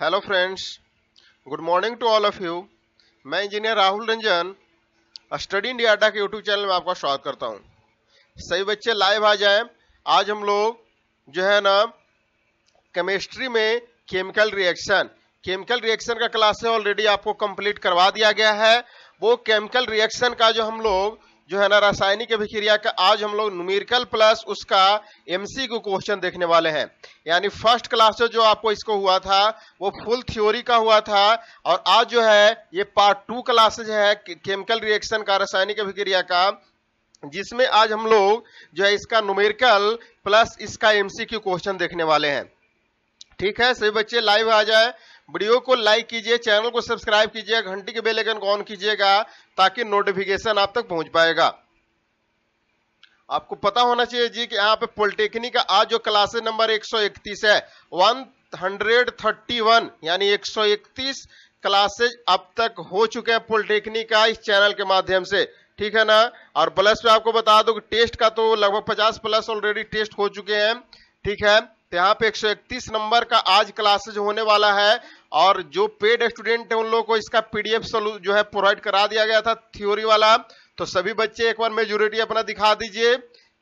hello friends good morning to all of you मैं engineer Rahul Ranjan study India data के YouTube channel में आपका स्वागत करता हूँ सही बच्चे लाइव आ जाए आज हम लोग जो है ना केमिस्ट्री में केमिकल रिएक्शन केमिकल रिएक्शन का क्लास है ऑलरेडी आपको कंप्लीट करवा दिया गया है वो केमिकल रिएक्शन का जो हम लोग जो है ना रासायनिक अभिक्रिया का आज हम लोग न्यूमेरिकल प्लस उसका एमसी को क्वेश्चन देखने वाले हैं यानी फर्स्ट क्लास जो आपको इसको हुआ था वो फुल थ्योरी का हुआ था और आज जो है ये पार्ट टू क्लासेज है केमिकल रिएक्शन का रासायनिक अभिक्रिया का जिसमें आज हम लोग जो है इसका न्यूमेरिकल प्लस इसका एमसीक्यू क्वेश्चन देखने वाले हैं ठीक है सभी बच्चे लाइव आ जाए वीडियो को लाइक कीजिए चैनल को सब्सक्राइब कीजिए घंटी के बेल आइकन को ऑन कीजिएगा ताकि नोटिफिकेशन आप तक पहुंच पाएगा आपको पता होना चाहिए जी कि यहाँ पे पॉलिटेक्निक का आज जो क्लासेस नंबर 131 है 131 यानी 131 क्लासेज अब तक हो चुके हैं पॉलिटेक्निक का इस चैनल के माध्यम से ठीक है ना और प्लस पे आपको बता दो कि टेस्ट का तो लगभग 50 प्लस ऑलरेडी टेस्ट हो चुके हैं ठीक है तो यहाँ पे 131 नंबर का आज क्लासेज होने वाला है और जो पेड स्टूडेंट है उन लोगों को इसका पीडीएफ जो है प्रोवाइड करा दिया गया था थ्योरी वाला तो सभी बच्चे एक बार मेजोरिटी अपना दिखा दीजिए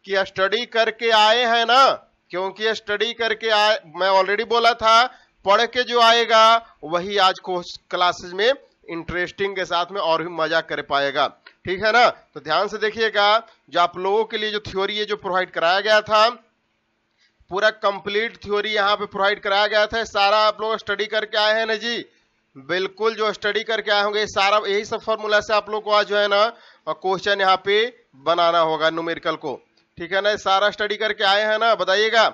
कि स्टडी करके आए हैं ना क्योंकि स्टडी करके आए मैं ऑलरेडी बोला था पढ़ के जो आएगा वही आज को क्लासेज में इंटरेस्टिंग के साथ में और भी मजा कर पाएगा ठीक है ना तो ध्यान से देखिएगा जो आप लोगों के लिए जो थ्योरी है जो प्रोवाइड कराया गया था पूरा कंप्लीट थ्योरी यहाँ पे प्रोवाइड कराया गया था सारा आप लोग स्टडी करके आए हैं ना जी बिल्कुल जो स्टडी करके आए होंगे सारा यही सब फॉर्मूला से आप लोग को आज जो है ना क्वेश्चन यहाँ पे बनाना होगा न्यूमेरिकल को ठीक है ना सारा स्टडी करके आए हैं ना बताइएगा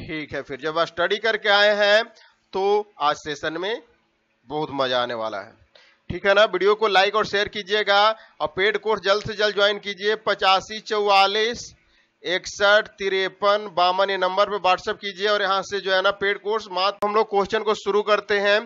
ठीक है फिर जब आप स्टडी करके आए हैं तो आज सेशन में बहुत मजा आने वाला है ठीक है ना वीडियो को लाइक और शेयर कीजिएगा और पेड कोर्स जल्द से जल्द ज्वाइन कीजिए पचासी चौवालीस इकसठ तिरपन बावन ये नंबर पे व्हाट्सअप कीजिए और यहाँ से जो है ना पेड कोर्स मात्र हम लोग क्वेश्चन को शुरू करते हैं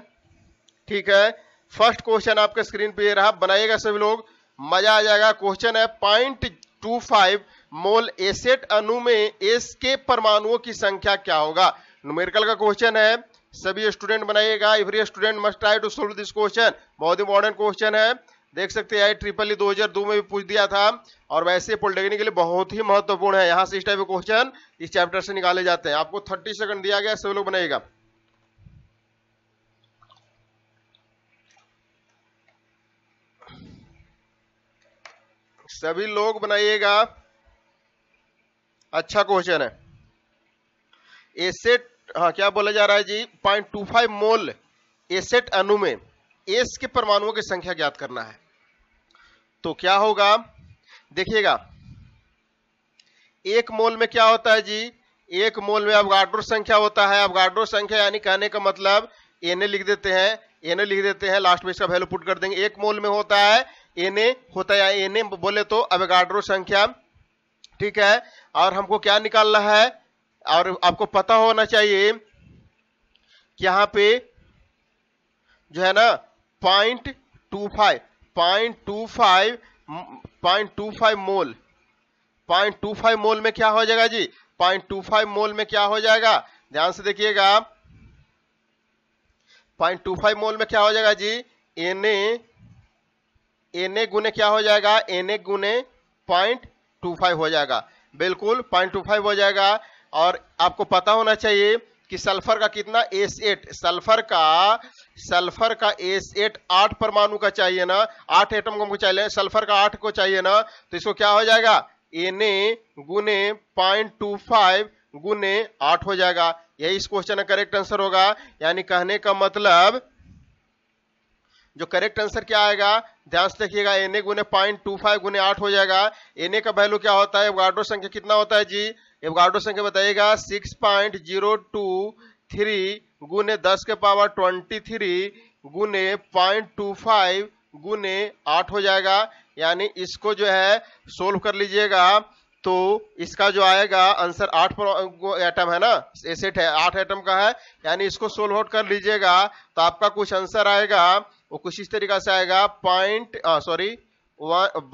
ठीक है फर्स्ट क्वेश्चन आपके स्क्रीन पे रहा बनाइएगा सभी लोग मजा आ जाएगा क्वेश्चन है point two five mole S eight अनु में एस के परमाणुओं की संख्या क्या होगा न्यूमेरिकल का क्वेश्चन है सभी स्टूडेंट बनाइएगा every student must try to solve this question बहुत इंपॉर्टेंट क्वेश्चन है देख सकते हैं ट्रिपल ई 2002 में भी पूछ दिया था और वैसे पोलिटेक्निक के लिए बहुत ही महत्वपूर्ण है यहाँ से इस टाइप के क्वेश्चन इस चैप्टर से निकाले जाते हैं आपको थर्टी सेकंड दिया गया सब लोग बनाएगा सभी लोग बनाइएगा अच्छा क्वेश्चन है एसेट हाँ क्या बोला जा रहा है जी point two five mole S eight अनु में एस के परमाणुओं की संख्या ज्ञात करना है तो क्या होगा देखिएगा एक मोल में क्या होता है जी एक मोल में अवगाड्रो संख्या होता है अवगाड्रो संख्या यानी कहने का मतलब एन लिख देते हैं एन लिख देते हैं लास्ट में इसका वैल्यू पुट कर देंगे एक मोल में होता है एन होता है एन बोले तो अवगाड्रो संख्या ठीक है और हमको क्या निकालना है और आपको पता होना चाहिए यहां पे जो है ना point two five point two five point two five mole point two five mole में क्या हो जाएगा जी पॉइंट टू फाइव मोल में क्या हो जाएगा ध्यान से देखिएगा पॉइंट टू फाइव मोल में क्या हो जाएगा जी एन ए गुने क्या हो जाएगा एन ए गुने पॉइंट टू फाइव हो जाएगा बिल्कुल पॉइंट टू फाइव हो जाएगा और आपको पता होना चाहिए कि सल्फर का कितना एस एट सल्फर का सल्फर का एस एट आठ परमाणु का चाहिए ना आठ एटम को चाहिए सल्फर का आठ को चाहिए ना तो इसको क्या हो जाएगा एन ए गुने पॉइंट टू फाइव गुने आठ हो जाएगा यही इस क्वेश्चन का करेक्ट आंसर होगा यानी कहने का मतलब जो करेक्ट आंसर क्या आएगा ध्यान से देखिएगा एन ए गुने पॉइंट टू फाइव गुने आठ हो जाएगा एन ए का वैल्यू क्या होता है वार्डो संख्या कितना होता है जी एवोगाड्रो संख्या बताइएगा six point zero two three गुने दस के पावर ट्वेंटी थ्री गुने पॉइंट टू फाइव गुने आठ हो जाएगा यानी इसको जो है सोल्व कर लीजिएगा तो इसका जो आएगा आंसर आठ एटम है ना एसेट है आठ एटम का है यानी इसको सोल्व आउट कर लीजिएगा तो आपका कुछ आंसर आएगा वो कुछ इस तरीका से आएगा पॉइंट सॉरी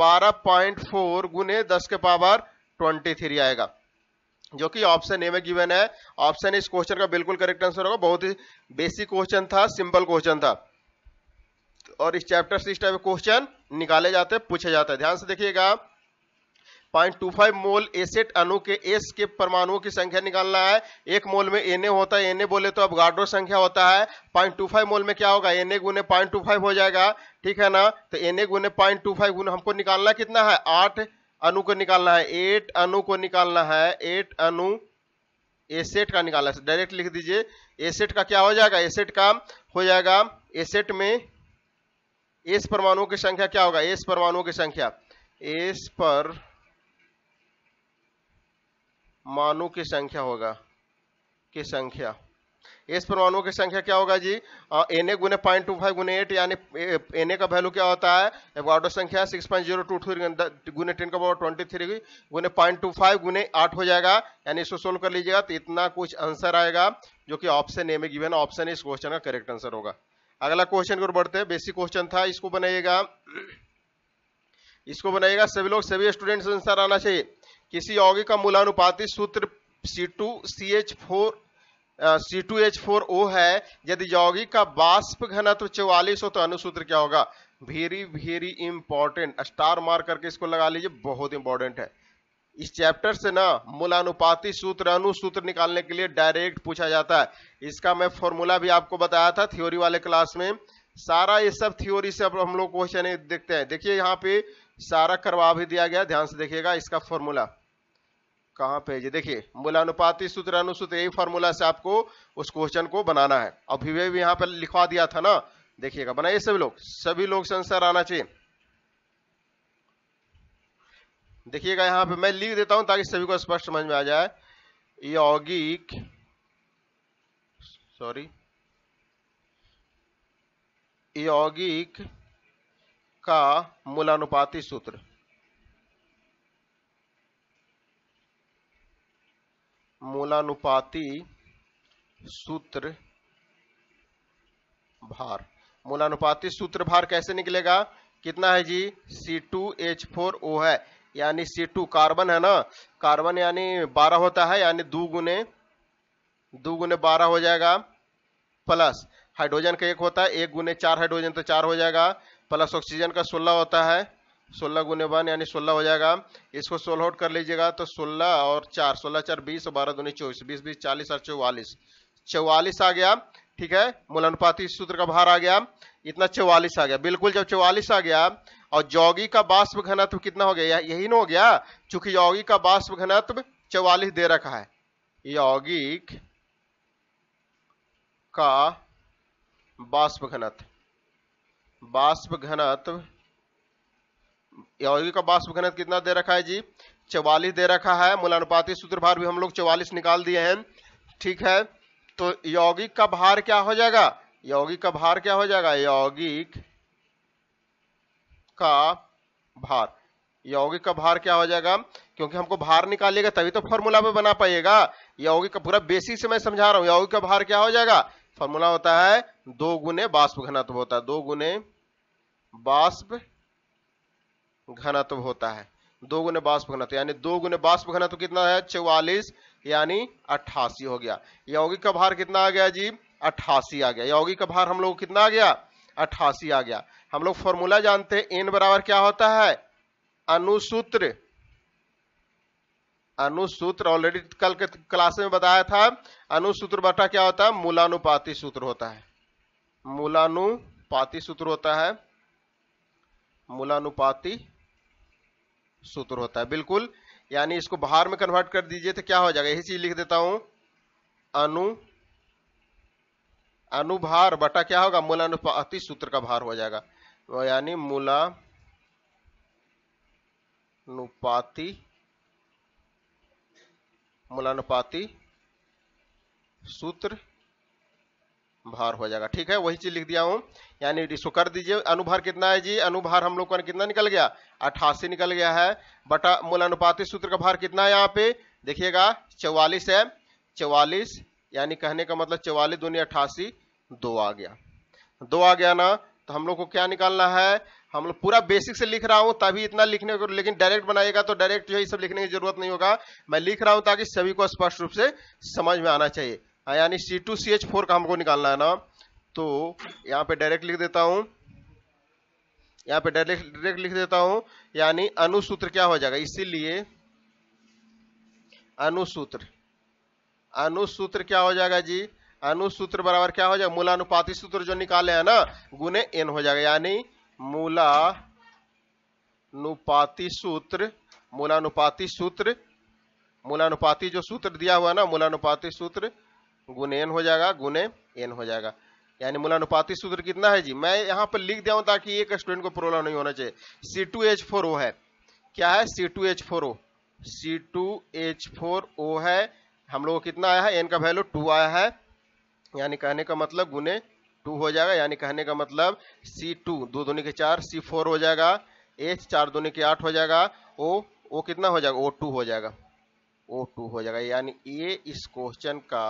बारह पॉइंट फोर गुने दस के पावर ट्वेंटी थ्री आएगा जो कि ऑप्शन ए में गिवन है ऑप्शन इस क्वेश्चन का बिल्कुल करेक्ट आंसर होगा बहुत ही बेसिक क्वेश्चन था सिंपल क्वेश्चन था और इस चैप्टर से इस टाइप क्वेश्चन निकाले जाते हैं पूछे जाते हैं ध्यान से देखिएगा 0.25 मोल एसेट अणु के एस के परमाणुओं की संख्या निकालना है एक मोल में एन होता है एन बोले तो अब गार्डो संख्या होता है 0.25 मोल में क्या होगा एन ए गुने पॉइंट हो जाएगा ठीक है ना तो एन ए गुने पॉइंट हमको निकालना कितना है आठ अनु को निकालना है एट अनु को निकालना है एट अनु एसेट का निकालना है डायरेक्ट लिख दीजिए एसेट का क्या हो जाएगा एसेट का हो जाएगा एसेट में एस परमाणुओं की संख्या क्या होगा एस परमाणुओं की संख्या एस पर मानों की संख्या होगा की संख्या इस परमाणुओं की संख्या क्या होगा जी एन ए गुने पॉइंट टू फाइव गुने एट यानी एन ए का वैल्यू क्या होता है एवगाडो संख्या six point zero two three गुने टेन का पावर ट्वेंटी थ्री गुने पॉइंट टू फाइव गुने आठ हो जाएगा यानी इसको सोल्व कर लीजिएगा तो इतना कुछ आंसर आएगा जो कि ऑप्शन ए में गिवेन ऑप्शन इस क्वेश्चन का करेक्ट आंसर होगा अगला क्वेश्चन की ओर बढ़ते हैं बेसिक क्वेश्चन था इसको बनाइएगा इसको बनाइएगा सभी लोग सभी स्टूडेंट्स आंसर आना चाहिए किसी यौगिक का मूलानुपाति सूत्र C two C H four C two H four O है यदि यौगिक का बाष्प घनत्व चौवालीस हो तो अनुसूत्र क्या होगा वेरी वेरी इंपॉर्टेंट स्टार मार करके इसको लगा लीजिए बहुत इंपॉर्टेंट है इस चैप्टर से ना मूलानुपाती सूत्र अनुसूत्र निकालने के लिए डायरेक्ट पूछा जाता है इसका मैं फॉर्मूला भी आपको बताया था थ्योरी वाले क्लास में सारा ये सब थ्योरी से अब हम लोग क्वेश्चन देखते हैं देखिए यहाँ पे सारा करवा भी दिया गया ध्यान से देखिएगा इसका फॉर्मूला कहां पे है देखिए मूलानुपाती सूत्र अनुसूत यही फॉर्मूला से आपको उस क्वेश्चन को बनाना है वे भी यहां पर लिखवा दिया था ना देखिएगा बनाइए सभी लोग सभी लोग संसार आना चाहिए देखिएगा यहाँ पे मैं लिख देता हूं ताकि सभी को स्पष्ट समझ में आ जाए यौगिक सॉरी यौगिक का मूलानुपाती सूत्र मूलानुपाती सूत्र भार मूलानुपाती सूत्र भार कैसे निकलेगा कितना है जी C two H four O है यानी सी टू कार्बन है ना कार्बन यानी बारह होता है यानी दो गुने दो गुने बारह हो जाएगा प्लस हाइड्रोजन का एक होता है एक गुने चार हाइड्रोजन तो चार हो जाएगा प्लस ऑक्सीजन का सोलह होता है सोलह गुने वन यानी सोलह हो जाएगा इसको सोल्व आउट कर लीजिएगा तो सोलह और चार सोलह चार बीस और बारह दूनी चौबीस बीस बीस चालीस और चौवालीस चौवालीस आ गया ठीक है मूलानुपाती सूत्र का भार आ गया इतना चौवालीस आ गया बिल्कुल जब चौवालीस आ गया और जौगी का बाष्प घनत्व कितना हो गया यही ना हो गया चूंकि यौगी का बाष्प घनत्व चौवालीस दे रखा है यौगिक का बाष्प घनत्व बाष्प घनत्व यौगिक का बाष्प घनत कितना दे रखा है जी चवालीस दे रखा है मूलानुपाती सूत्र भार भी हम लोग चवालीस निकाल दिए हैं ठीक है तो यौगिक का भार क्या हो जाएगा यौगिक का भार क्या हो जाएगा यौगिक का भार यौगिक का भार क्या हो जाएगा क्योंकि हमको भार निकालिएगा तभी तो फॉर्मूला में बना पाइएगा यौगिक का पूरा बेसिक से मैं समझा रहा हूं यौगिक का भार क्या हो जाएगा फॉर्मूला होता है दो गुने बाष्प घनत्व होता है दो गुने बाष्प घनत्व तो होता है दो गुने बाष्प घनत्व यानी दो गुने बाष्प घनत्व कितना है चौवालीस यानी अट्ठासी हो गया यौगिक का भार कितना आ गया जी अट्ठासी आ गया यौगिक का भार हम लोग कितना आ गया अट्ठासी आ गया हम लोग फॉर्मूला जानते हैं एन बराबर क्या होता है अनुसूत्र अनुसूत्र ऑलरेडी कल के क्लास में बताया था अनुसूत्र बटा क्या होता है मूलानुपाती सूत्र होता है मूलानुपाती सूत्र होता है मूलानुपाती सूत्र होता है बिल्कुल यानी इसको बाहर में कन्वर्ट कर दीजिए तो क्या हो जाएगा यही चीज लिख देता हूं अनु अनुभार बटा क्या होगा अनुपाति सूत्र का भार हो जाएगा तो यानी मूला अनुपाति मूलानुपाति सूत्र भार हो जाएगा ठीक है वही चीज लिख दिया हूं यानी इसको कर दीजिए अनुभार कितना है जी अनुभार हम लोग का कितना निकल गया अट्ठासी निकल गया है बटा मूल अनुपाति सूत्र का भार कितना है यहाँ पे देखिएगा चौवालीस है चौवालीस यानी कहने का मतलब चौवालीस दूनी अट्ठासी दो आ गया दो आ गया ना तो हम लोग को क्या निकालना है हम लोग पूरा बेसिक से लिख रहा हूं तभी इतना लिखने को लेकिन डायरेक्ट बनाएगा तो डायरेक्ट जो है सब लिखने की जरूरत नहीं होगा मैं लिख रहा हूं ताकि सभी को स्पष्ट रूप से समझ में आना चाहिए हाँ यानी C two C H four का हमको निकालना है ना तो यहाँ पे डायरेक्ट लिख देता हूँ यहाँ पे डायरेक्ट डायरेक्ट लिख देता हूँ यानी अनुसूत्र क्या हो जाएगा इसीलिए अनुसूत्र अनुसूत्र क्या हो जाएगा जी अनुसूत्र बराबर क्या हो जाएगा मूलानुपाती सूत्र जो निकाले हैं ना गुने एन हो जाएगा यानी मूलानुपाती सूत्र मूलानुपाती सूत्र मूलानुपाती जो सूत्र दिया हुआ ना मूलानुपाती सूत्र गुण एन हो जाएगा गुने एन हो जाएगा यानी मूलानुपाती सूत्र कितना है जी मैं यहाँ पर लिख दिया ताकि एक स्टूडेंट को प्रॉब्लम नहीं होना चाहिए C two H four O है क्या है C two H four O C two H four O है हम लोग कितना आया है एन का वैल्यू टू आया है यानी कहने का मतलब गुने टू हो जाएगा यानी कहने का मतलब सी टू दो दूनी के चार सी फोर हो जाएगा एच चार दूनी के आठ हो जाएगा ओ ओ कितना हो जाएगा ओ टू हो जाएगा ओ टू हो जाएगा यानी ये इस क्वेश्चन का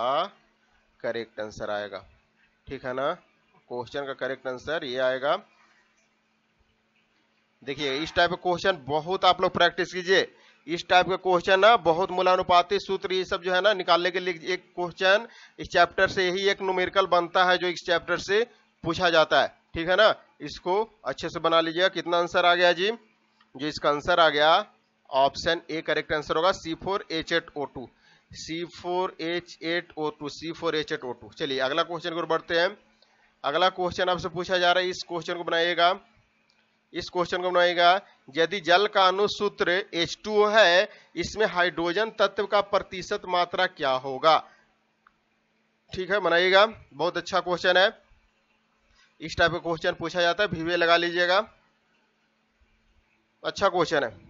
करेक्ट आंसर आएगा ठीक है ना क्वेश्चन का करेक्ट आंसर ये आएगा देखिए इस टाइप का क्वेश्चन बहुत आप लोग प्रैक्टिस कीजिए इस टाइप का क्वेश्चन ना बहुत मूलानुपाती सूत्र ये सब जो है ना निकालने के लिए एक क्वेश्चन इस चैप्टर से यही एक न्यूमेरिकल बनता है जो इस चैप्टर से पूछा जाता है ठीक है ना इसको अच्छे से बना लीजिएगा कितना आंसर आ गया जी जो इसका आंसर आ गया ऑप्शन ए करेक्ट आंसर होगा C four H eight O two C4H8O2 C4H8O2 चलिए अगला क्वेश्चन को बढ़ते हैं अगला क्वेश्चन आपसे पूछा जा रहा है इस क्वेश्चन को बनाइएगा इस क्वेश्चन को बनाएगा यदि जल का अनुसूत्र H2O है इसमें हाइड्रोजन तत्व का प्रतिशत मात्रा क्या होगा ठीक है बनाइएगा बहुत अच्छा क्वेश्चन है इस टाइप का क्वेश्चन पूछा जाता है भीवे लगा लीजिएगा अच्छा क्वेश्चन है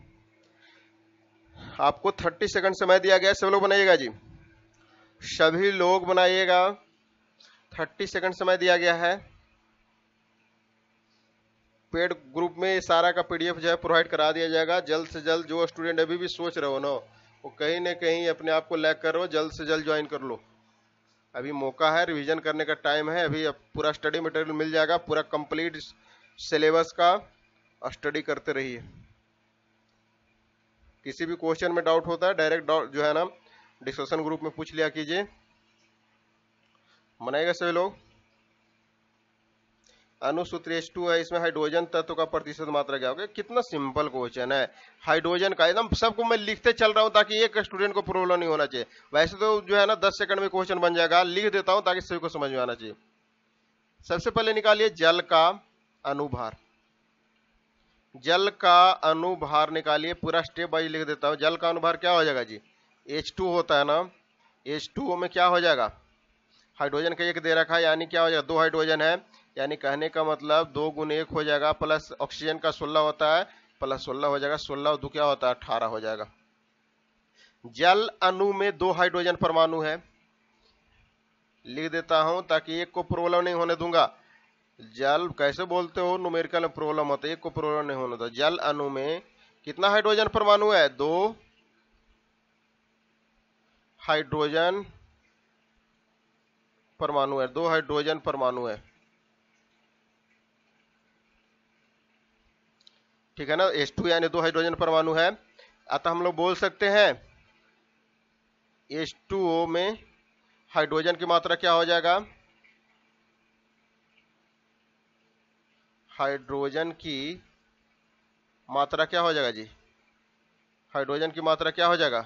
आपको थर्टी सेकंड समय दिया गया सब लोग बनाइएगा जी सभी लोग बनाइएगा थर्टी सेकंड समय दिया गया है पेड ग्रुप में सारा का पीडीएफ जो है प्रोवाइड करा दिया जाएगा जल्द से जल्द जो स्टूडेंट अभी भी सोच रहे हो ना वो कहीं ना कहीं अपने आप को लैक कर रहे हो जल्द से जल्द ज्वाइन कर लो अभी मौका है रिविजन करने का टाइम है अभी पूरा स्टडी मटेरियल मिल जाएगा पूरा कंप्लीट सिलेबस का स्टडी करते रहिए किसी भी क्वेश्चन में डाउट होता है डायरेक्ट जो है ना डिस्कशन ग्रुप में पूछ लिया कीजिए मनाएगा सभी लोग अनुसूत्र एच टू है इसमें हाइड्रोजन तत्व का प्रतिशत मात्रा क्या होगा कितना सिंपल क्वेश्चन है हाइड्रोजन का एकदम सबको मैं लिखते चल रहा हूं ताकि एक स्टूडेंट को प्रॉब्लम नहीं होना चाहिए वैसे तो जो है ना दस सेकंड में क्वेश्चन बन जाएगा लिख देता हूं ताकि सभी को समझ में आना चाहिए सबसे पहले निकालिए जल का अनुभार जल का अनुभार निकालिए पूरा स्टेप वाइज लिख देता हूँ जल का अनुभार क्या हो जाएगा जी एच टू होता है ना एच टू में क्या हो जाएगा हाइड्रोजन का एक दे रखा है यानी क्या हो जाएगा दो हाइड्रोजन है यानी कहने का मतलब दो गुण एक हो जाएगा प्लस ऑक्सीजन का सोलह होता है प्लस सोलह हो जाएगा सोलह और दो क्या होता है अठारह हो जाएगा जल अणु में दो हाइड्रोजन परमाणु है लिख देता हूं ताकि एक को प्रॉब्लम नहीं होने दूंगा जल कैसे बोलते हो न्यूमेरिकल में प्रॉब्लम होता है एक को प्रॉब्लम नहीं होना था जल अणु में कितना हाइड्रोजन परमाणु है दो हाइड्रोजन परमाणु है दो हाइड्रोजन परमाणु है ठीक है ना एस टू यानी दो हाइड्रोजन परमाणु है अतः हम लोग बोल सकते हैं एस ओ में हाइड्रोजन की मात्रा क्या हो जाएगा हाइड्रोजन की मात्रा क्या हो जाएगा जी हाइड्रोजन की मात्रा क्या हो जाएगा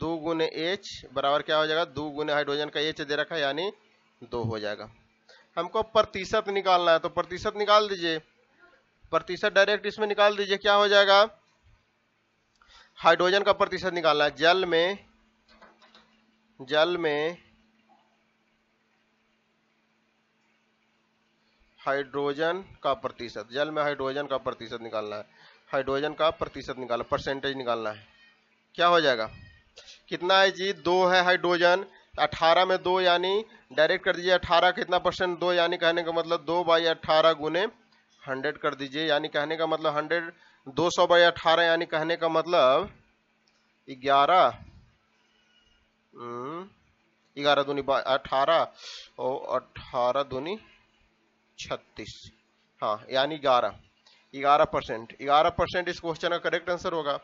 दो गुने एच बराबर क्या हो जाएगा दो गुने हाइड्रोजन का एच दे रखा है यानी दो हो जाएगा हमको प्रतिशत निकालना है तो प्रतिशत निकाल दीजिए प्रतिशत डायरेक्ट इसमें निकाल दीजिए क्या हो जाएगा हाइड्रोजन का प्रतिशत निकालना है जल में जल में हाइड्रोजन का प्रतिशत जल में हाइड्रोजन का प्रतिशत निकालना है हाइड्रोजन का प्रतिशत निकालना परसेंटेज निकालना है क्या हो जाएगा कितना है जी दो है हाइड्रोजन अठारह में दो यानी डायरेक्ट कर दीजिए अठारह कितना परसेंट दो यानी कहने का मतलब दो बाई अठारह गुने हंड्रेड कर दीजिए यानी कहने का मतलब हंड्रेड दो सौ बाई अठारह यानी कहने का मतलब ग्यारह हम्म, ग्यारह दूनी अठारह और अठारह दूनी छत्तीस हाँ यानी ग्यारह ग्यारह परसेंट ग्यारह परसेंट इस क्वेश्चन का करेक्ट आंसर होगा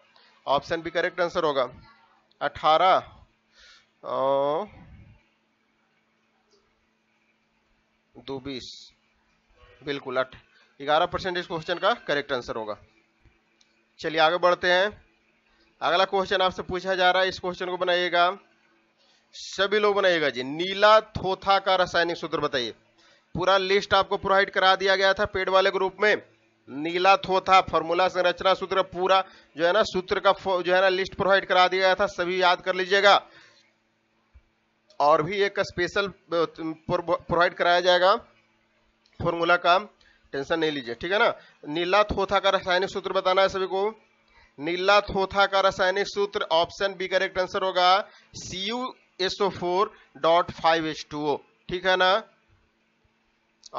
ऑप्शन भी करेक्ट आंसर होगा अठारह दो बीस बिल्कुल अठ ग्यारह परसेंट इस क्वेश्चन का करेक्ट आंसर होगा चलिए आगे बढ़ते हैं अगला क्वेश्चन आपसे पूछा जा रहा है इस क्वेश्चन को बनाइएगा सभी लोग बनाइएगा जी नीला थोथा का रासायनिक सूत्र बताइए पूरा लिस्ट आपको प्रोवाइड करा दिया गया था पेड वाले ग्रुप में नीला थोथा फॉर्मूला संरचना सूत्र पूरा जो है ना सूत्र का जो है ना लिस्ट प्रोवाइड करा दिया गया था सभी याद कर लीजिएगा और भी एक स्पेशल प्रोवाइड कराया जाएगा फॉर्मूला का टेंशन नहीं लीजिए ठीक है ना नीला थोथा का रासायनिक सूत्र बताना है सभी को नीला थोथा का रासायनिक सूत्र ऑप्शन बी करेक्ट आंसर होगा C U S O four dot five H two ठीक है ना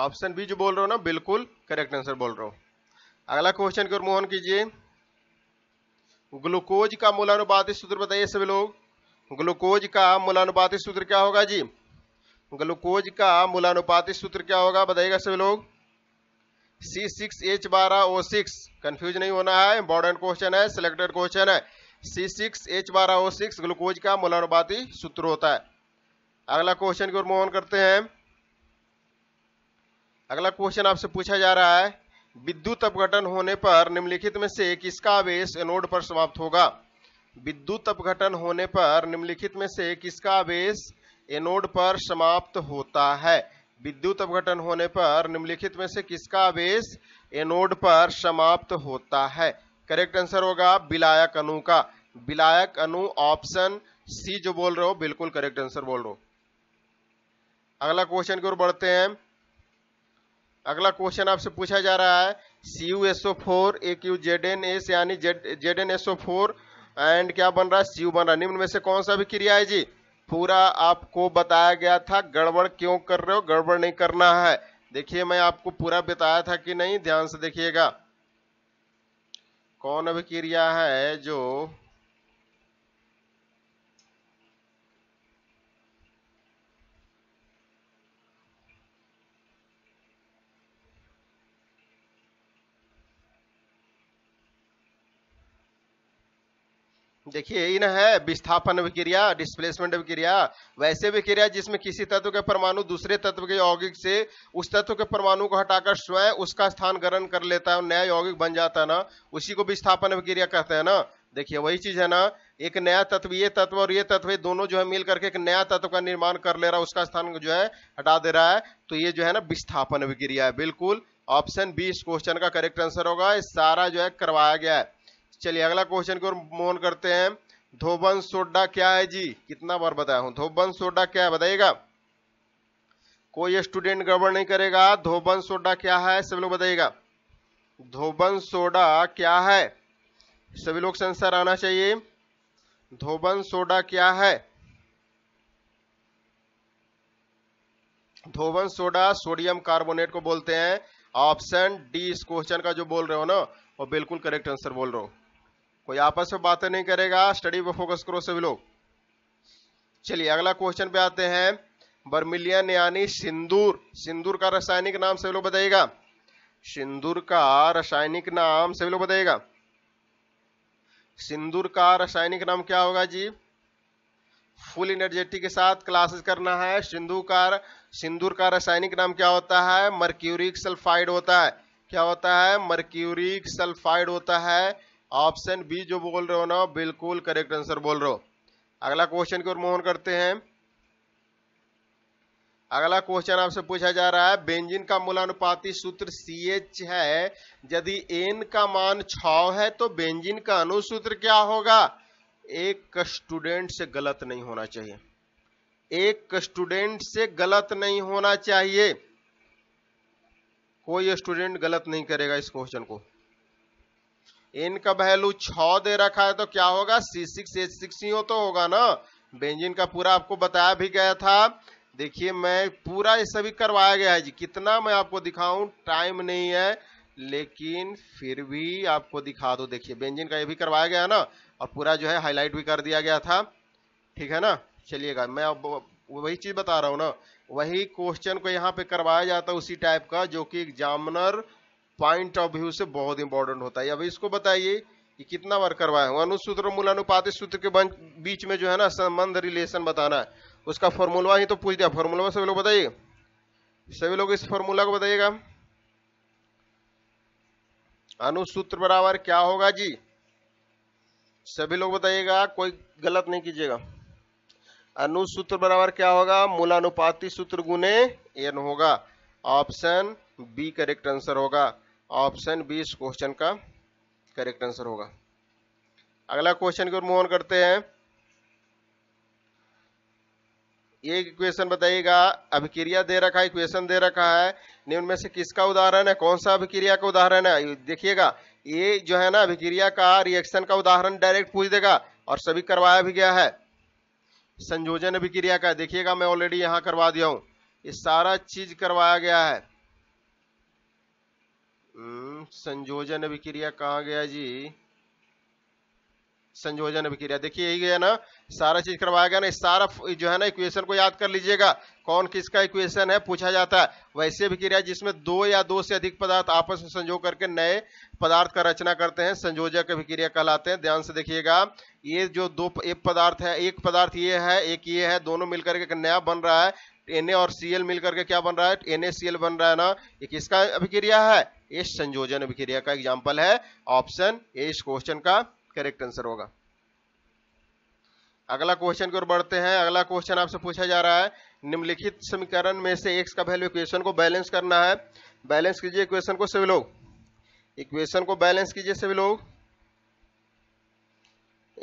ऑप्शन बी जो बोल रहा हो ना बिल्कुल करेक्ट आंसर बोल रहा हूँ अगला क्वेश्चन की ओर मोहन कीजिए ग्लूकोज का मूलानुपात सूत्र बताइए सभी लोग ग्लूकोज का मूलानुपात सूत्र क्या होगा जी ग्लूकोज का मूलानुपात सूत्र क्या होगा बताइएगा सभी लोग सी सिक्स एच बारह ओ सिक्स कन्फ्यूज नहीं होना है इंपॉर्टेंट क्वेश्चन है सिलेक्टेड क्वेश्चन है सी सिक्स एच बारह ओ सिक्स ग्लूकोज का मूलानुपात सूत्र होता है अगला क्वेश्चन की ओर मोहन करते हैं अगला क्वेश्चन आपसे पूछा जा रहा है विद्युत अपघटन होने पर निम्नलिखित में से किसका आवेश एनोड पर समाप्त होगा विद्युत अपघटन होने पर निम्नलिखित में से किसका आवेश एनोड पर समाप्त होता है विद्युत अपघटन होने पर निम्नलिखित में से किसका आवेश एनोड पर समाप्त होता है करेक्ट आंसर होगा विलायक अनु का विलायक अनु ऑप्शन सी जो बोल रहे हो बिल्कुल करेक्ट आंसर बोल रहे हो अगला क्वेश्चन की ओर बढ़ते हैं अगला क्वेश्चन आपसे पूछा जा रहा है C U S O four A Q Z N S यानी Z N S O four and क्या बन रहा है सी यू बन रहा है निम्न में से कौन सा भी क्रिया है जी पूरा आपको बताया गया था गड़बड़ क्यों कर रहे हो गड़बड़ नहीं करना है देखिए मैं आपको पूरा बताया था कि नहीं ध्यान से देखिएगा कौन अभिक्रिया है जो देखिए यही ना है विस्थापन अभिक्रिया डिस्प्लेसमेंट अभिक्रिया वैसे भी क्रिया जिसमें किसी तत्व के परमाणु दूसरे तत्व के यौगिक से उस तत्व के परमाणु को हटाकर स्वयं उसका स्थान ग्रहण कर लेता है नया यौगिक बन जाता है ना उसी को विस्थापन अभिक्रिया कहते हैं ना देखिए वही चीज है ना एक नया तत्व ये तत्व और ये तत्व दोनों जो है मिल करके एक नया तत्व का निर्माण कर ले रहा है उसका स्थान जो है हटा दे रहा है तो ये जो है ना विस्थापन अभिक्रिया है बिल्कुल ऑप्शन बी इस क्वेश्चन का करेक्ट आंसर होगा ये सारा जो है करवाया गया है चलिए अगला क्वेश्चन की ओर मोहन करते हैं धोबन सोडा क्या है जी कितना बार बताया हूं धोबन सोडा क्या है बताइएगा कोई स्टूडेंट गड़बड़ नहीं करेगा धोबन सोडा क्या है सभी लोग बताइएगा धोबन सोडा क्या है सभी लोग आंसर आना चाहिए धोबन सोडा क्या है धोबन सोडा सोडियम कार्बोनेट को बोलते हैं ऑप्शन डी इस क्वेश्चन का जो बोल रहे हो ना और बिल्कुल करेक्ट आंसर बोल रहा हो कोई आपस में बातें नहीं करेगा स्टडी पर फोकस करो सभी लोग चलिए अगला क्वेश्चन पे आते हैं बर्मिलियन यानी सिंदूर सिंदूर का रासायनिक नाम सभी लोग बताइएगा सिंदूर का रासायनिक नाम सभी लोग बताइएगा सिंदूर का रासायनिक नाम क्या होगा जी फुल एनर्जेटिक के साथ क्लासेस करना है सिंधु का सिंदूर का रासायनिक नाम क्या होता है मर्क्यूरिक सल्फाइड होता है क्या होता है मर्क्यूरिक सल्फाइड होता है ऑप्शन बी जो बोल रहे हो ना बिल्कुल करेक्ट आंसर बोल रहे हो अगला क्वेश्चन की ओर मोहन करते हैं अगला क्वेश्चन आपसे पूछा जा रहा है बेंजिन का मूलानुपाती सूत्र सी एच है यदि एन का मान छ है तो बेंजिन का अनुसूत्र क्या होगा एक स्टूडेंट से गलत नहीं होना चाहिए एक स्टूडेंट से गलत नहीं होना चाहिए कोई स्टूडेंट गलत नहीं करेगा इस क्वेश्चन को एन का वैल्यू छ दे रखा है तो क्या होगा सी सिक्स एच सिक्स ही हो तो होगा ना बेंजिन का पूरा आपको बताया भी गया था देखिए मैं पूरा ये सभी करवाया गया है जी कितना मैं आपको दिखाऊं टाइम नहीं है लेकिन फिर भी आपको दिखा दो देखिए बेंजिन का ये भी करवाया गया ना और पूरा जो है हाईलाइट भी कर दिया गया था ठीक है ना चलिएगा मैं अब वही चीज़ बता रहा हूँ ना वही क्वेश्चन को यहाँ पे करवाया जाता है उसी टाइप का जो कि एग्जामिनर पॉइंट ऑफ व्यू से बहुत इंपॉर्टेंट होता है अब इसको बताइए कि कितना बार करवाया हूँ अनुसूत्र मूल अनुपात सूत्र के बीच में जो है ना संबंध रिलेशन बताना है उसका फॉर्मूला ही तो पूछ दिया फॉर्मूला सभी लोग बताइए सभी लोग इस फॉर्मूला को बताइएगा अनुसूत्र बराबर क्या होगा जी सभी लोग बताइएगा कोई गलत नहीं कीजिएगा अनुसूत्र बराबर क्या होगा मूलानुपाती सूत्र गुने एन होगा ऑप्शन बी करेक्ट आंसर होगा ऑप्शन बी इस क्वेश्चन का करेक्ट आंसर होगा अगला क्वेश्चन की ओर मोहन करते हैं एक इक्वेशन बताइएगा अभिक्रिया दे रखा है इक्वेशन दे रखा है निम्न में से किसका उदाहरण है कौन सा अभिक्रिया का उदाहरण है देखिएगा ये जो है ना अभिक्रिया का रिएक्शन का उदाहरण डायरेक्ट पूछ देगा और सभी करवाया भी गया है संयोजन अभिक्रिया का देखिएगा मैं ऑलरेडी यहां करवा दिया हूं ये सारा चीज करवाया गया है हम्म, संयोजन अभिक्रिया कहा गया जी संयोजन अभिक्रिया देखिए यही गया ना सारा चीज करवाया गया ना सारा जो है ना इक्वेशन को याद कर लीजिएगा कौन किसका इक्वेशन है पूछा जाता है वैसे भी क्रिया जिसमें दो या दो से अधिक पदार्थ आपस में संजो करके नए पदार्थ का रचना करते हैं संयोजक अभिक्रिया कहलाते हैं ध्यान से देखिएगा ये जो दो एक पदार्थ है एक पदार्थ ये है एक ये है दोनों मिलकर के नया बन रहा है एन और सी एल मिलकर के क्या बन रहा है एन बन रहा है ना ये किसका अभिक्रिया है ये संयोजन अभिक्रिया का एग्जाम्पल है ऑप्शन ए इस क्वेश्चन का करेक्ट आंसर होगा अगला क्वेश्चन की ओर बढ़ते हैं अगला क्वेश्चन आपसे पूछा जा रहा है निम्नलिखित समीकरण में से एक्स का वैल्यू इक्वेशन को बैलेंस करना है बैलेंस कीजिए इक्वेशन को सभी लोग इक्वेशन को बैलेंस कीजिए सभी लोग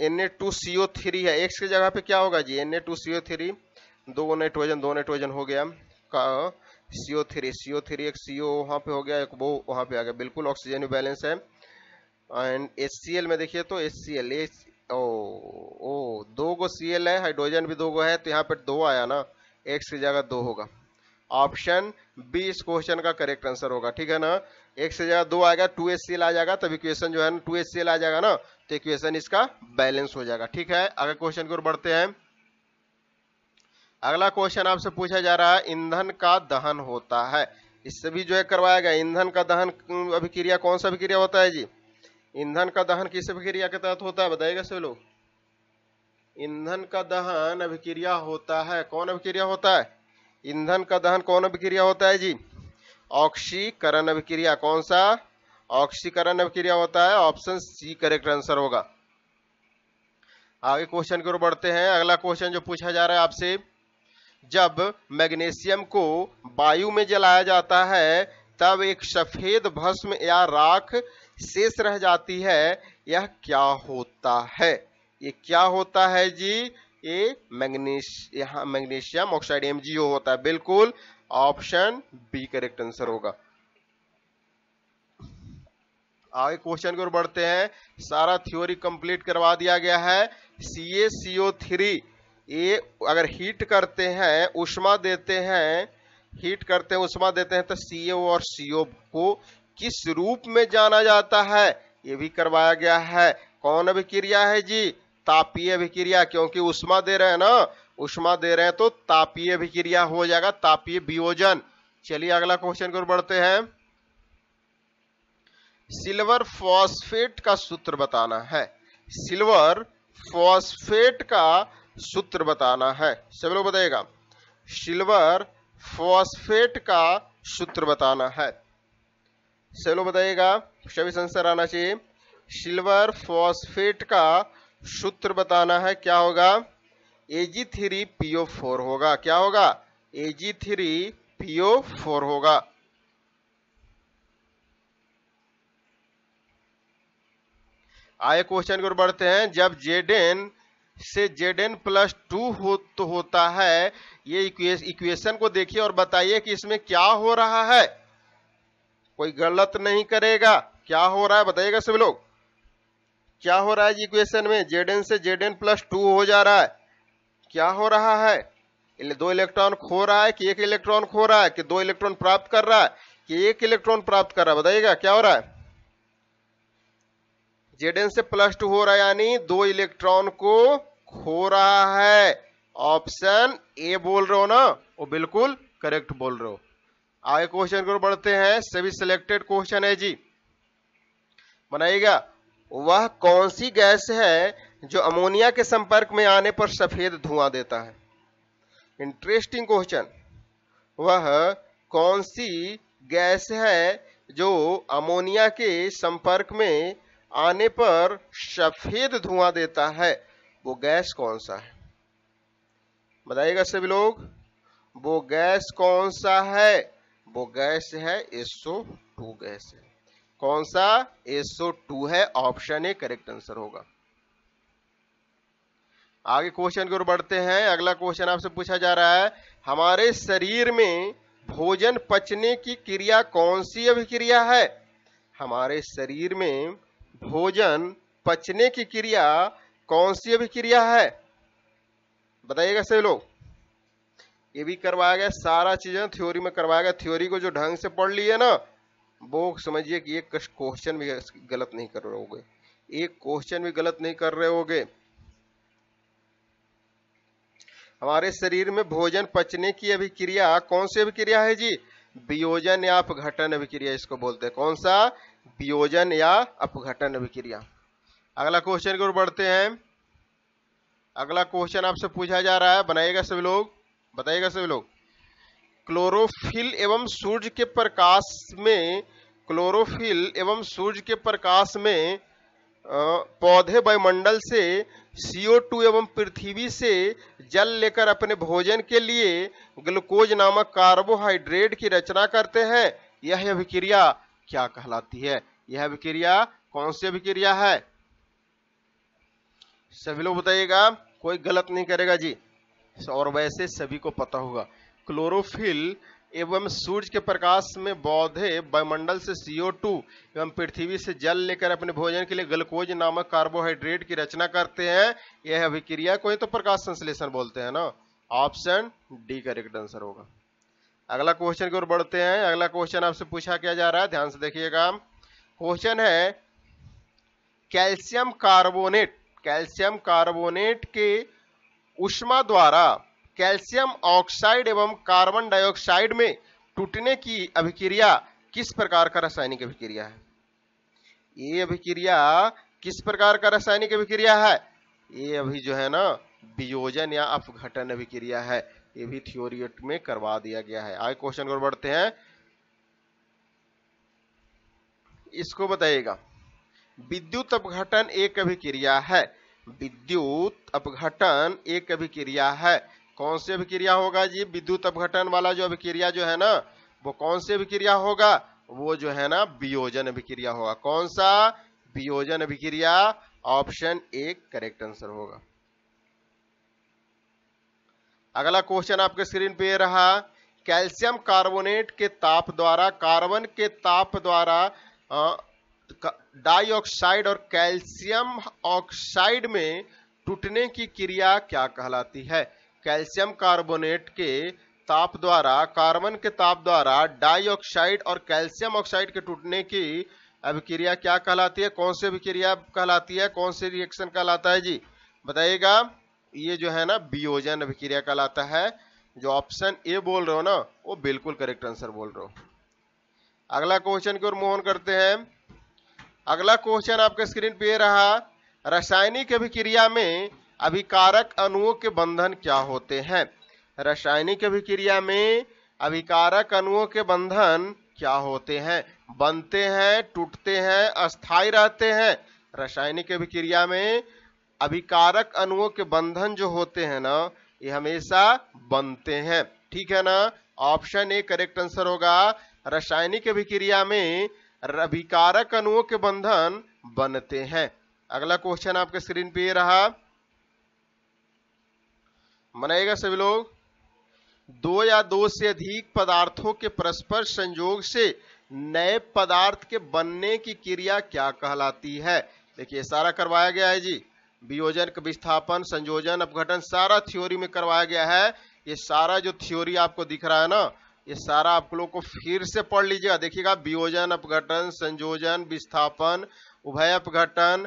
N A two C O three है एक्स की जगह पे क्या होगा जी N A two C O three दो नाइट्रोजन दो नाइट्रोजन हो गया का सी O three C O three एक सी ओ वहाँ पे हो गया एक वो वहाँ पे आ गया बिल्कुल ऑक्सीजन बैलेंस है एंड एच सी एल में देखिए तो एच सी एल ओ ओ दो गो सी एल है हाइड्रोजन भी दो गो है तो यहाँ पर दो आया ना एक्स की जगह दो होगा ऑप्शन बी इस क्वेश्चन का करेक्ट आंसर होगा ठीक है ना एक से ज्यादा दो आएगा टू एच सी एल आ जाएगा तब इक्वेशन जो है ना टू एच सी एल आ जाएगा ना तो इक्वेशन इसका बैलेंस हो जाएगा ठीक है अगले क्वेश्चन की ओर बढ़ते हैं अगला क्वेश्चन आपसे पूछा जा रहा है ईंधन का दहन होता है इससे भी जो है करवाया गया ईंधन का दहन अभिक्रिया कौन सा अभिक्रिया होता है जी ईंधन का दहन किस अभिक्रिया के तहत होता है बताएगा सभी लोग ईंधन का दहन अभिक्रिया होता है कौन अभिक्रिया होता है ईंधन का दहन कौन अभिक्रिया होता है जी ऑक्सीकरण अभिक्रिया कौन सा ऑक्सीकरण अभिक्रिया होता है ऑप्शन सी करेक्ट आंसर होगा आगे क्वेश्चन की ओर बढ़ते हैं अगला क्वेश्चन जो पूछा जा रहा है आपसे जब मैग्नीशियम को वायु में जलाया जाता है तब एक सफेद भस्म या राख शेष रह जाती है यह क्या होता है ये क्या होता है जी ये मैग्नीशियम यहाँ मैग्नीशियम ऑक्साइड एम होता है बिल्कुल ऑप्शन बी करेक्ट आंसर होगा आगे क्वेश्चन की ओर बढ़ते हैं सारा थ्योरी कंप्लीट करवा दिया गया है सी ए सी ओ थ्री ये अगर हीट करते हैं उष्मा देते हैं हीट करते हैं उष्मा देते हैं तो सी और सी को किस रूप में जाना जाता है ये भी करवाया गया है कौन अभिक्रिया है जी तापीय अभिक्रिया क्योंकि उष्मा दे रहे हैं ना उष्मा दे रहे हैं तो तापीय अभिक्रिया हो जाएगा तापीय वियोजन चलिए अगला क्वेश्चन की ओर बढ़ते हैं सिल्वर फॉस्फेट का सूत्र बताना है सिल्वर फॉस्फेट का सूत्र बताना है सब लोग बताइएगा सिल्वर फॉस्फेट का सूत्र बताना है चलो बताइएगा सभी आंसर आना चाहिए सिल्वर फॉस्फेट का सूत्र बताना है क्या होगा एजी थ्री पीओ फोर होगा क्या होगा एजी थ्री पीओ फोर होगा आए क्वेश्चन की ओर बढ़ते हैं जब एन से एन प्लस टू हो तो होता है ये इक्वेशन को देखिए और बताइए कि इसमें क्या हो रहा है कोई गलत नहीं करेगा क्या हो रहा है बताइएगा सब लोग क्या हो रहा है जी इक्वेशन में जेडेन से जेडेन प्लस टू हो जा रहा है क्या हो रहा है दो इलेक्ट्रॉन खो रहा है कि एक इलेक्ट्रॉन खो रहा है कि दो इलेक्ट्रॉन प्राप्त कर रहा है कि एक इलेक्ट्रॉन प्राप्त कर रहा है बताइएगा क्या हो रहा है एन से प्लस टू हो रहा है यानी दो इलेक्ट्रॉन को खो रहा है ऑप्शन ए बोल रहे हो ना वो बिल्कुल करेक्ट बोल रहे हो आगे क्वेश्चन को बढ़ते हैं सभी सिलेक्टेड क्वेश्चन है जी बनाइएगा वह कौन सी गैस है जो अमोनिया के संपर्क में आने पर सफेद धुआं देता है इंटरेस्टिंग क्वेश्चन वह कौन सी गैस है जो अमोनिया के संपर्क में आने पर सफेद धुआं देता है वो गैस कौन सा है बताइएगा सभी लोग वो गैस कौन सा है वो गैस है एसओ टू गैस है कौन सा एसओ टू है ऑप्शन ए करेक्ट आंसर होगा आगे क्वेश्चन की ओर बढ़ते हैं अगला क्वेश्चन आपसे पूछा जा रहा है हमारे शरीर में भोजन पचने की क्रिया कौन सी अभिक्रिया है हमारे शरीर में भोजन पचने की क्रिया कौन सी अभिक्रिया है बताइएगा सभी लोग ये भी करवाया गया सारा चीजें थ्योरी में करवाया गया थ्योरी को जो ढंग से पढ़ लिया ना वो समझिए कि एक क्वेश्चन भी गलत नहीं कर रहे होगे एक क्वेश्चन भी गलत नहीं कर रहे होगे हमारे शरीर में भोजन पचने की अभिक्रिया कौन सी अभिक्रिया है जी वियोजन या अपघटन अभिक्रिया इसको बोलते हैं कौन सा वियोजन या अपघटन अभिक्रिया अगला क्वेश्चन की ओर बढ़ते हैं अगला क्वेश्चन आपसे पूछा जा रहा है बनाइएगा सभी लोग बताइएगा सभी लोग क्लोरोफिल एवं सूर्य के प्रकाश में क्लोरोफिल एवं सूर्य के प्रकाश में पौधे वायुमंडल से CO2 एवं पृथ्वी से जल लेकर अपने भोजन के लिए ग्लूकोज नामक कार्बोहाइड्रेट की रचना करते हैं यह अभिक्रिया क्या कहलाती है यह अभिक्रिया कौन सी अभिक्रिया है सभी लोग बताइएगा कोई गलत नहीं करेगा जी और वैसे सभी को पता होगा क्लोरोफिल एवं सूर्य के प्रकाश में पौधे वायुमंडल से CO2 एवं पृथ्वी से जल लेकर अपने भोजन के लिए ग्लूकोज नामक कार्बोहाइड्रेट की रचना करते हैं यह अभिक्रिया को ही तो प्रकाश संश्लेषण बोलते हैं ना ऑप्शन डी करेक्ट आंसर होगा अगला क्वेश्चन की ओर बढ़ते हैं अगला क्वेश्चन आपसे पूछा क्या जा रहा है ध्यान से देखिएगा क्वेश्चन है कैल्शियम कार्बोनेट कैल्शियम कार्बोनेट के उष्मा द्वारा कैल्शियम ऑक्साइड एवं कार्बन डाइऑक्साइड में टूटने की अभिक्रिया किस प्रकार का रासायनिक अभिक्रिया है ये अभिक्रिया किस प्रकार का रासायनिक अभिक्रिया है ये अभी जो है ना वियोजन या अपघटन अभिक्रिया है ये भी थ्योरी में करवा दिया गया है आगे क्वेश्चन को बढ़ते हैं इसको बताइएगा विद्युत अपघटन एक अभिक्रिया है विद्युत अपघटन एक अभिक्रिया है कौन से अभिक्रिया होगा जी विद्युत अपघटन वाला जो अभिक्रिया जो है ना वो कौन से अभिक्रिया होगा वो जो है ना वियोजन अभिक्रिया होगा कौन सा वियोजन अभिक्रिया ऑप्शन एक करेक्ट आंसर होगा अगला क्वेश्चन आपके स्क्रीन पे रहा कैल्शियम कार्बोनेट के ताप द्वारा कार्बन के ताप द्वारा आ, डाइऑक्साइड और कैल्शियम ऑक्साइड में टूटने की क्रिया क्या कहलाती है कैल्शियम कार्बोनेट के ताप द्वारा कार्बन के ताप द्वारा डाइऑक्साइड और कैल्शियम ऑक्साइड के टूटने की अभिक्रिया क्या कहलाती है कौन सी अभिक्रिया कहलाती है कौन से रिएक्शन कहलाता है जी बताइएगा ये जो है ना वियोजन अभिक्रिया कहलाता है जो ऑप्शन ए बोल रहे हो ना वो बिल्कुल करेक्ट आंसर बोल रहे हो अगला क्वेश्चन की ओर मोहन करते हैं अगला क्वेश्चन आपके स्क्रीन पे रहा रासायनिक अभिक्रिया में अभिकारक अणुओं के बंधन क्या होते हैं रासायनिक अभिक्रिया में अभिकारक अणुओं के बंधन क्या होते हैं बनते हैं टूटते हैं अस्थाई रहते हैं रासायनिक अभिक्रिया में अभिकारक अणुओं के बंधन जो होते हैं ना ये हमेशा बनते हैं ठीक है ना ऑप्शन ए करेक्ट आंसर होगा रासायनिक अभिक्रिया में अभिकारक अणुओं के बंधन बनते हैं अगला क्वेश्चन आपके स्क्रीन पे रहा मनाएगा सभी लोग दो या दो से अधिक पदार्थों के परस्पर संयोग से नए पदार्थ के बनने की क्रिया क्या कहलाती है देखिए सारा करवाया गया है जी वियोजन विस्थापन संयोजन अपघटन सारा थ्योरी में करवाया गया है ये सारा जो थ्योरी आपको दिख रहा है ना ये सारा आप लोग को फिर से पढ़ लीजिएगा देखिएगा वियोजन अपघटन संयोजन विस्थापन उभय अपघटन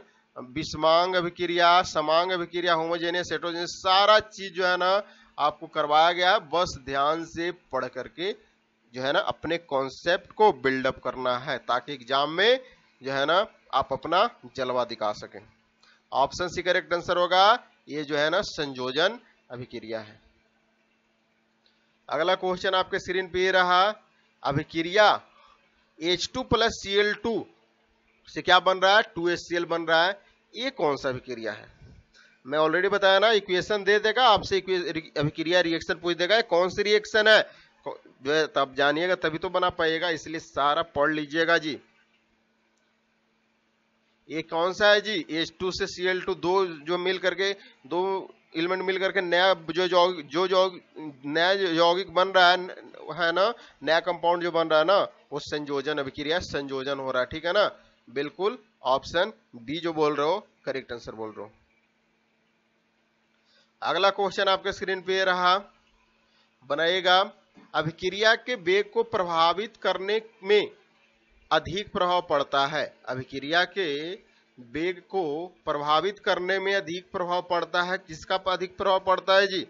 विषमांग अभिक्रिया समांग अभिक्रिया होमोजेनियस सेटोजेन सारा चीज जो है ना आपको करवाया गया है बस ध्यान से पढ़ करके जो है ना अपने कॉन्सेप्ट को बिल्डअप करना है ताकि एग्जाम में जो है ना आप अपना जलवा दिखा सकें ऑप्शन सी करेक्ट आंसर होगा ये जो है ना संयोजन अभिक्रिया है अगला क्वेश्चन आपके स्क्रीन पे रहा अभिक्रिया एच टू प्लस सी से क्या बन रहा है टू बन रहा है ये कौन सा अभिक्रिया है मैं ऑलरेडी बताया ना इक्वेशन दे देगा आपसे अभिक्रिया रिएक्शन पूछ देगा कौन सी रिएक्शन है जो है तब जानिएगा तभी तो बना पाएगा इसलिए सारा पढ़ लीजिएगा जी ये कौन सा है जी H2 से Cl2 दो जो मिल करके दो एलिमेंट मिल करके नया जो जो जो जो नया यौगिक बन रहा है है ना नया कंपाउंड जो बन रहा है ना वो संयोजन अभिक्रिया संयोजन हो रहा है ठीक है ना बिल्कुल ऑप्शन बी जो बोल रहे हो करेक्ट आंसर बोल रहे हो अगला क्वेश्चन आपके स्क्रीन पे रहा बनाएगा अभिक्रिया के वेग को प्रभावित करने में अधिक प्रभाव पड़ता है अभिक्रिया के वेग को प्रभावित करने में अधिक प्रभाव पड़ता है किसका अधिक प्रभाव पड़ता है जी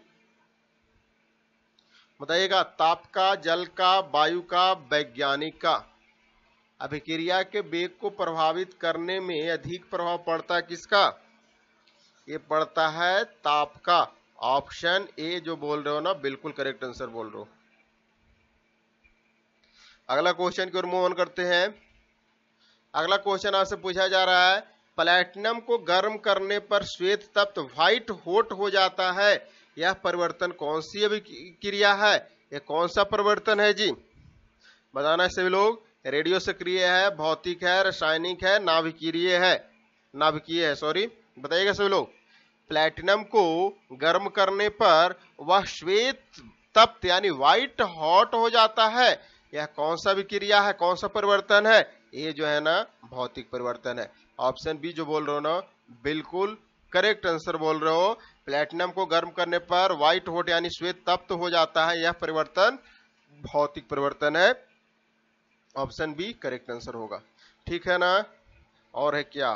बताइएगा ताप का जल का वायु का वैज्ञानिक का अभिक्रिया के वेग को प्रभावित करने में अधिक प्रभाव पड़ता है किसका ये पड़ता है ताप का ऑप्शन ए जो बोल रहे हो ना बिल्कुल करेक्ट आंसर बोल रहे हो अगला क्वेश्चन की ओर मूव ऑन करते हैं अगला क्वेश्चन आपसे पूछा जा रहा है प्लैटिनम को गर्म करने पर श्वेत तप्त व्हाइट होट हो जाता है यह परिवर्तन कौन सी अभिक्रिया है यह कौन सा परिवर्तन है जी बताना है सभी लोग रेडियो सक्रिय है भौतिक है रासायनिक है नाभिकीय है नाभिकीय है सॉरी बताइएगा सभी लोग प्लैटिनम को गर्म करने पर वह श्वेत तप्त यानी व्हाइट हॉट हो जाता है यह कौन सा विक्रिया है कौन सा परिवर्तन है ये जो है ना भौतिक परिवर्तन है ऑप्शन बी जो बोल रहे हो ना बिल्कुल करेक्ट आंसर बोल रहे हो प्लेटिनम को गर्म करने पर व्हाइट होट यानी श्वेत तप्त तो हो जाता है यह परिवर्तन भौतिक परिवर्तन है ऑप्शन बी करेक्ट आंसर होगा ठीक है ना और है क्या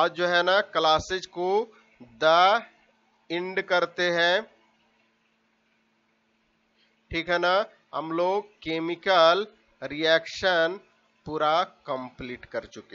आज जो है ना क्लासेज को द इंड करते हैं ठीक है ना हम लोग केमिकल रिएक्शन पूरा कंप्लीट कर चुके